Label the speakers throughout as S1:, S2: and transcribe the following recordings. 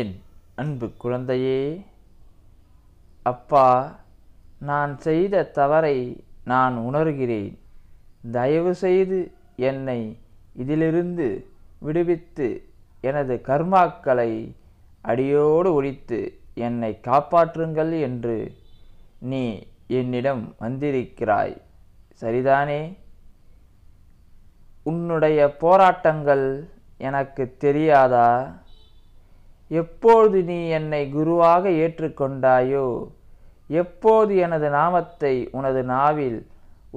S1: என் அன்பு குழந்தையே அப்பா நான் செய்த தவறை நான் உணர்கிறேன் தயவு செய்து என்னை இதிலிருந்து விடுவித்து எனது கர்மாக்களை அடியோடு ஒழித்து என்னை காப்பாற்றுங்கள் என்று நீ என்னிடம் வந்திருக்கிறாய் சரிதானே உன்னுடைய போராட்டங்கள் எனக்கு தெரியாதா எப்பொழுது நீ என்னை குருவாக ஏற்றுக்கொண்டாயோ எப்போது எனது நாமத்தை உனது நாவில்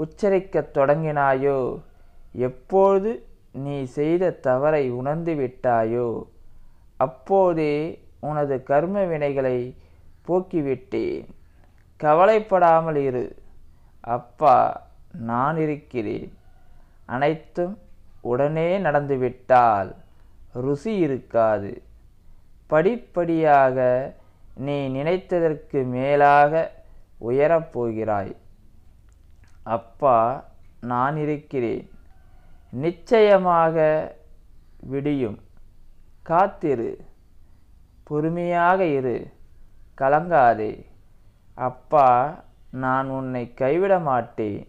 S1: உச்சரிக்கத் தொடங்கினாயோ எப்பொழுது நீ செய்த தவறை உணர்ந்து விட்டாயோ அப்போதே உனது கர்ம வினைகளை போக்கிவிட்டேன் கவலைப்படாமல் இரு அப்பா நான் இருக்கிறேன் அனைத்தும் உடனே நடந்துவிட்டால் ருசி இருக்காது படிப்படியாக நீ நினைத்ததற்கு மேலாக உயரப்போகிறாய் அப்பா நான் இருக்கிறேன் நிச்சயமாக விடியும் காத்திரு பொறுமையாக இரு கலங்காதே அப்பா நான் உன்னை கைவிட மாட்டேன்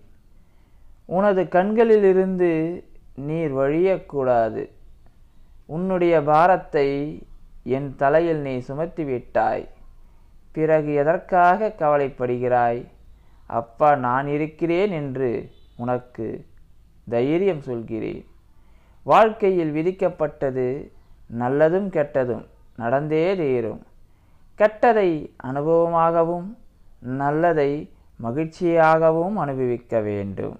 S1: உனது கண்களிலிருந்து நீர் வழியக்கூடாது உன்னுடைய பாரத்தை என் தலையில் நீ சுமத்தி விட்டாய் பிறகு எதற்காக கவலைப்படுகிறாய் அப்பா நான் இருக்கிறேன் என்று உனக்கு தைரியம் சொல்கிறேன் வாழ்க்கையில் விதிக்கப்பட்டது நல்லதும் கெட்டதும் நடந்தே தீரும் கெட்டதை அனுபவமாகவும் நல்லதை மகிழ்ச்சியாகவும் அனுபவிக்க வேண்டும்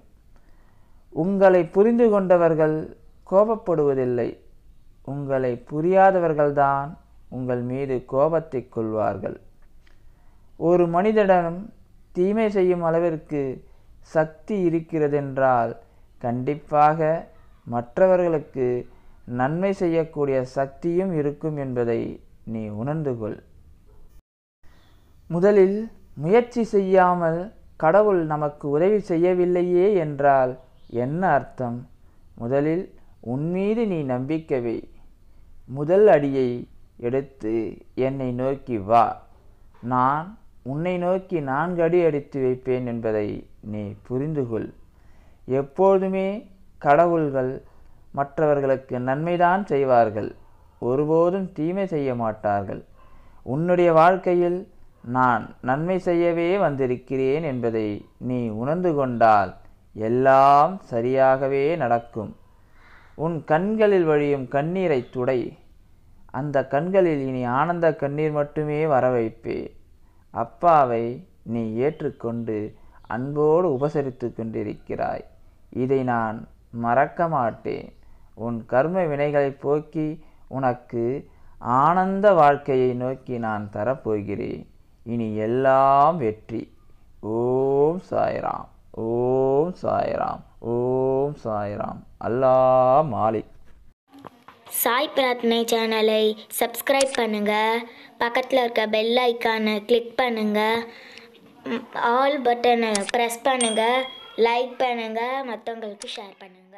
S1: உங்களை புரிந்து கொண்டவர்கள் கோபப்படுவதில்லை உங்களை புரியாதவர்கள்தான் உங்கள் மீது கோபத்தை கொள்வார்கள் ஒரு மனிதனிடம் தீமை செய்யும் அளவிற்கு சக்தி இருக்கிறதென்றால் கண்டிப்பாக மற்றவர்களுக்கு நன்மை செய்யக்கூடிய சக்தியும் இருக்கும் என்பதை நீ உணர்ந்து கொள் முதலில் முயற்சி செய்யாமல் கடவுள் நமக்கு உதவி செய்யவில்லையே என்றால் என்ன அர்த்தம் முதலில் உன்மீது நீ நம்பிக்கவே முதல் அடியை எடுத்து என்னை நோக்கி வா நான் உன்னை நோக்கி நான்கு அடி அடித்து வைப்பேன் என்பதை நீ புரிந்து கொள் எப்போதுமே கடவுள்கள் மற்றவர்களுக்கு நன்மைதான் செய்வார்கள் ஒருபோதும் தீமை செய்ய மாட்டார்கள் உன்னுடைய வாழ்க்கையில் நான் நன்மை செய்யவே வந்திருக்கிறேன் என்பதை நீ உணர்ந்து கொண்டால் எல்லாம் சரியாகவே நடக்கும் உன் கண்களில் வழியும் கண்ணீரை துடை அந்த கண்களில் இனி ஆனந்த கண்ணீர் மட்டுமே வர வைப்பே அப்பாவை நீ ஏற்றுக்கொண்டு அன்போடு உபசரித்து கொண்டிருக்கிறாய் இதை நான் மறக்க மாட்டேன் உன் கர்ம வினைகளை போக்கி உனக்கு ஆனந்த வாழ்க்கையை நோக்கி நான் தரப்போகிறேன் இனி எல்லாம் வெற்றி ஓம் சாய்ராம் ஓம் சாய்ராம் ஓம் சாய்ராம் அல்லா மாலிக் சாய் பிரார்த்தனை சேனலை சப்ஸ்கிரைப் பண்ணுங்கள் பக்கத்தில் இருக்க பெல் ஐக்கானை கிளிக் பண்ணுங்கள் ஆல் பட்டனை ப்ரெஸ் பண்ணுங்கள் லைக் பண்ணுங்கள் மற்றவங்களுக்கு ஷேர் பண்ணுங்கள்